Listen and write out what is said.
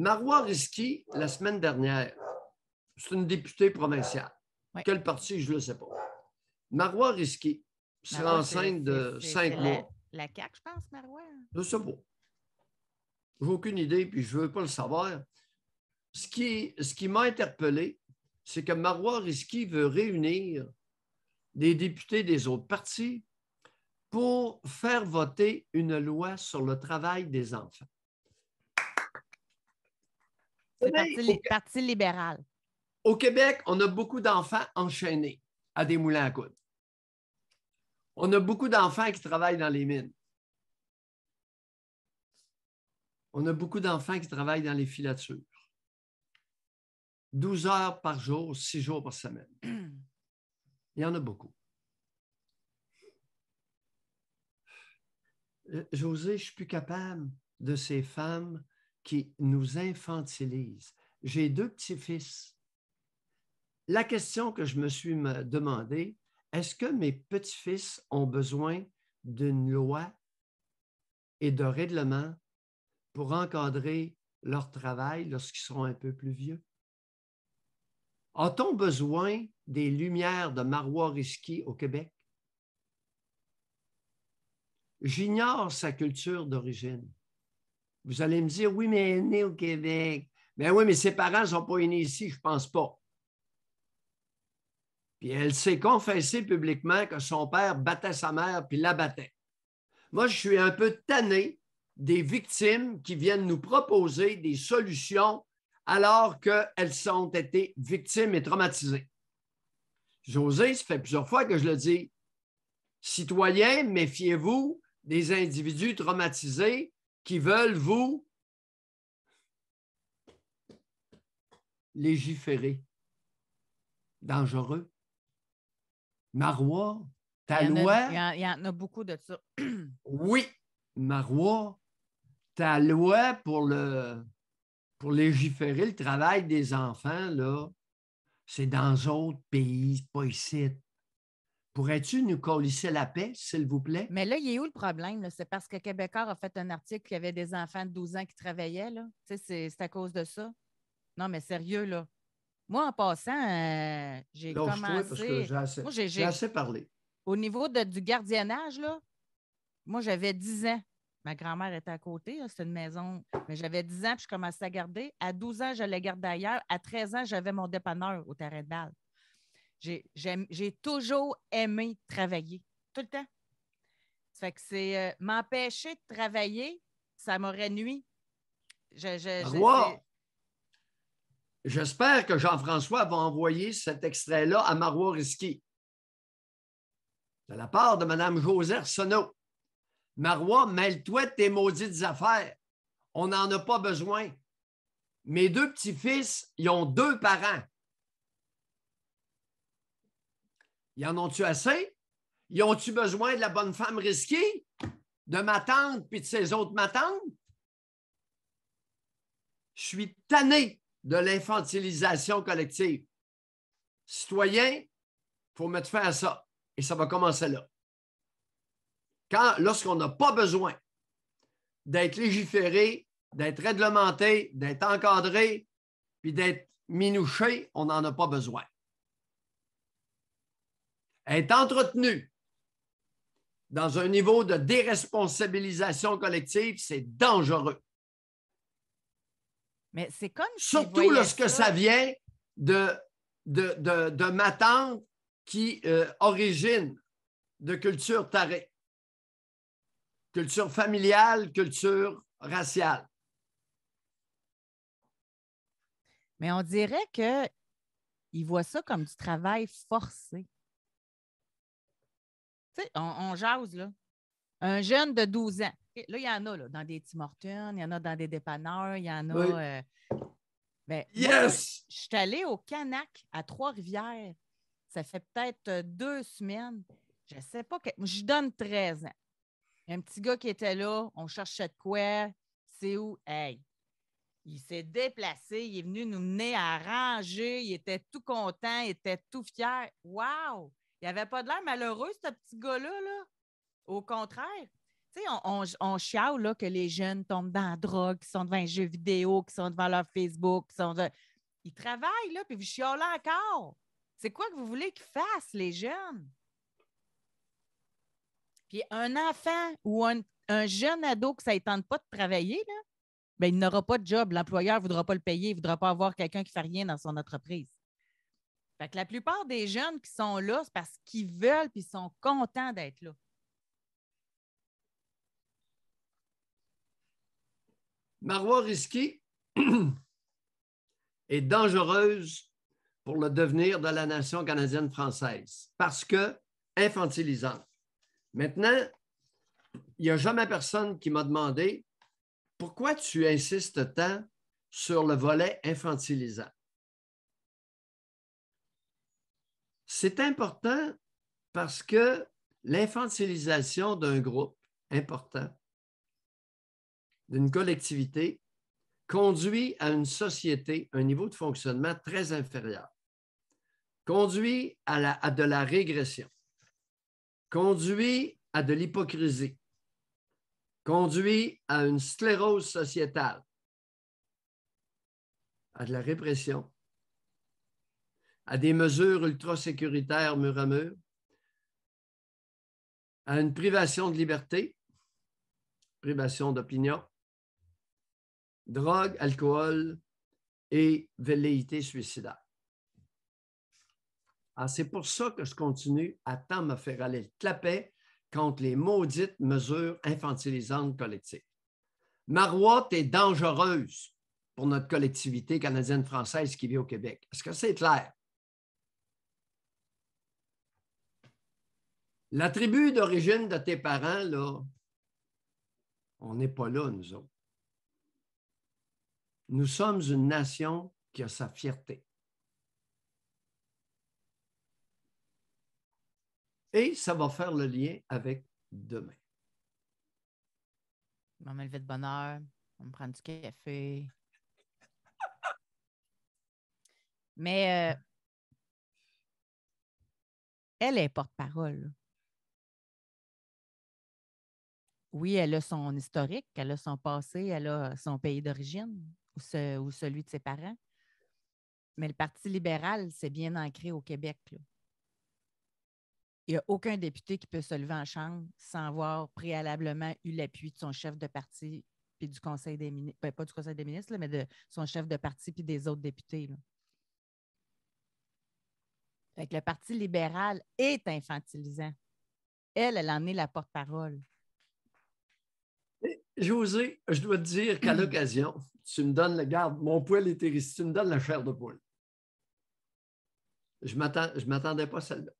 Marois Risky, la semaine dernière, c'est une députée provinciale. Quel parti, je ne le sais pas. Marois Risky sera enceinte de cinq mois. La, la je pense, Marois. Je sais pas. n'ai aucune idée, puis je ne veux pas le savoir. Ce qui, ce qui m'a interpellé, c'est que Marois Risky veut réunir des députés des autres partis pour faire voter une loi sur le travail des enfants. C'est parti, parti, libéral. Au Québec, on a beaucoup d'enfants enchaînés à des moulins à coudes. On a beaucoup d'enfants qui travaillent dans les mines. On a beaucoup d'enfants qui travaillent dans les filatures. 12 heures par jour, 6 jours par semaine. Il y en a beaucoup. Euh, José, je suis plus capable de ces femmes qui nous infantilise. J'ai deux petits-fils. La question que je me suis demandée, est-ce que mes petits-fils ont besoin d'une loi et de règlements pour encadrer leur travail lorsqu'ils seront un peu plus vieux? A-t-on besoin des lumières de Marois Risky au Québec? J'ignore sa culture d'origine. Vous allez me dire, oui, mais elle est née au Québec. mais ben oui, mais ses parents ne sont pas nés ici, je ne pense pas. Puis elle s'est confessée publiquement que son père battait sa mère puis la battait. Moi, je suis un peu tanné des victimes qui viennent nous proposer des solutions alors qu'elles ont été victimes et traumatisées. José, ça fait plusieurs fois que je le dis. Citoyens, méfiez-vous des individus traumatisés qui veulent vous légiférer. Dangereux. Marois, ta il loi. y, en, a beaucoup de ça. oui, Marois, ta loi pour, le, pour légiférer le travail des enfants, là, c'est dans d'autres pays, pas ici. Pourrais-tu nous colisser la paix, s'il vous plaît? Mais là, il est où le problème? C'est parce que Québécois a fait un article qu'il y avait des enfants de 12 ans qui travaillaient. Là. C'est, à cause de ça. Non, mais sérieux, là. Moi, en passant, euh, j'ai commencé... j'ai assez... parlé. Au niveau du gardiennage, là, moi, j'avais 10 ans. Ma grand-mère était à côté, c'est une maison. Mais j'avais 10 ans, puis je commençais à garder. À 12 ans, je la gardais ailleurs. À 13 ans, j'avais mon dépanneur au terrain de balle. J'ai toujours aimé travailler, tout le temps. Ça fait que c'est euh, m'empêcher de travailler, ça m'aurait nuit. Marois, J'espère que Jean-François va envoyer cet extrait-là à Marois Risky. De la part de Mme José Arsenault. Marois, mêle-toi tes maudites affaires. On n'en a pas besoin. Mes deux petits-fils, ils ont deux parents. Y en ont-tu assez? Y ont-tu besoin de la bonne femme risquée, de ma tante puis de ses autres matantes? Je suis tanné de l'infantilisation collective. Citoyens, il faut mettre fin à ça. Et ça va commencer là. Quand, lorsqu'on n'a pas besoin d'être légiféré, d'être réglementé, d'être encadré, puis d'être minouché, on n'en a pas besoin est entretenu dans un niveau de déresponsabilisation collective, c'est dangereux. Mais c'est comme Surtout lorsque ça, vient de, de, de, de, ma qui euh, origine de culture tarée, culture familiale, culture raciale. Mais on dirait qu'il voit ça comme du travail forcé on, jase, là. Un jeune de 12 ans. Là, il y en a là, dans des Tim Hortons, il y en a dans des dépanneurs, il y en a. Euh, ben, yes! je suis allée au Canac à Trois-Rivières. Ça fait peut-être euh, deux semaines. Je ne sais pas. Je donne 13 ans. Un petit gars qui était là, on cherchait de quoi, c'est où? Hey! Il s'est déplacé, il est venu nous mener à ranger, il était tout content, il était tout fier. Wow! Il avait pas de l'air malheureux, ce petit gars-là. Au contraire, tu sais, on, on, chiale, là, que les jeunes tombent dans la drogue, qu'ils sont devant un jeu vidéo, qu'ils sont devant leur Facebook, sont Ils travaillent, là, puis vous chiolez encore. C'est quoi que vous voulez qu'ils fassent, les jeunes? Puis un enfant ou un, jeune ado que ça ne tente pas de travailler, là, ben, il n'aura pas de job. L'employeur ne voudra pas le payer, il ne voudra pas avoir quelqu'un qui ne fait rien dans son entreprise la plupart des jeunes qui sont là, c'est parce qu'ils veulent et sont contents d'être là. Marois risquée est dangereuse pour le devenir de la nation canadienne française parce que infantilisante. Maintenant, il n'y a jamais personne qui m'a demandé pourquoi tu insistes tant sur le volet infantilisant. C'est important parce que l'infantilisation d'un groupe important, d'une collectivité, conduit à une société, un niveau de fonctionnement très inférieur, conduit à, de la régression, conduit à de l'hypocrisie, conduit à une sclérose sociétale, à de la répression, à des mesures ultra-sécuritaires mur à mur, à une privation de liberté, privation d'opinion, drogue, alcool et velléité suicidaire. Ah, c'est pour ça que je continue à tant me faire aller le clapet contre les maudites mesures infantilisantes collectives. Marouette est dangereuse pour notre collectivité canadienne-française qui vit au Québec. Est-ce que c'est clair? La tribu d'origine de tes parents, là, on n'est pas là, nous autres. Nous sommes une nation qui a sa fierté. Et ça va faire le lien avec demain. On va me lever de bonne heure, on me prendre du café. Mais euh, elle est porte-parole. oui, elle a son historique, elle a son passé, elle a son pays d'origine ou, celui de ses parents. Mais le Parti libéral, c'est bien ancré au Québec. Il n'y a aucun député qui peut se lever en chambre sans avoir préalablement eu l'appui de son chef de parti puis du Conseil des ministres, ben, pas du Conseil des ministres, mais de son chef de parti puis des autres députés. le Parti libéral est infantilisant. Elle, elle en est la porte-parole. José, je dois te dire qu'à mm. l'occasion, tu me donnes le garde, mon poil est ici, tu me donnes la chair de poule. Je ne m'attendais pas à celle-là.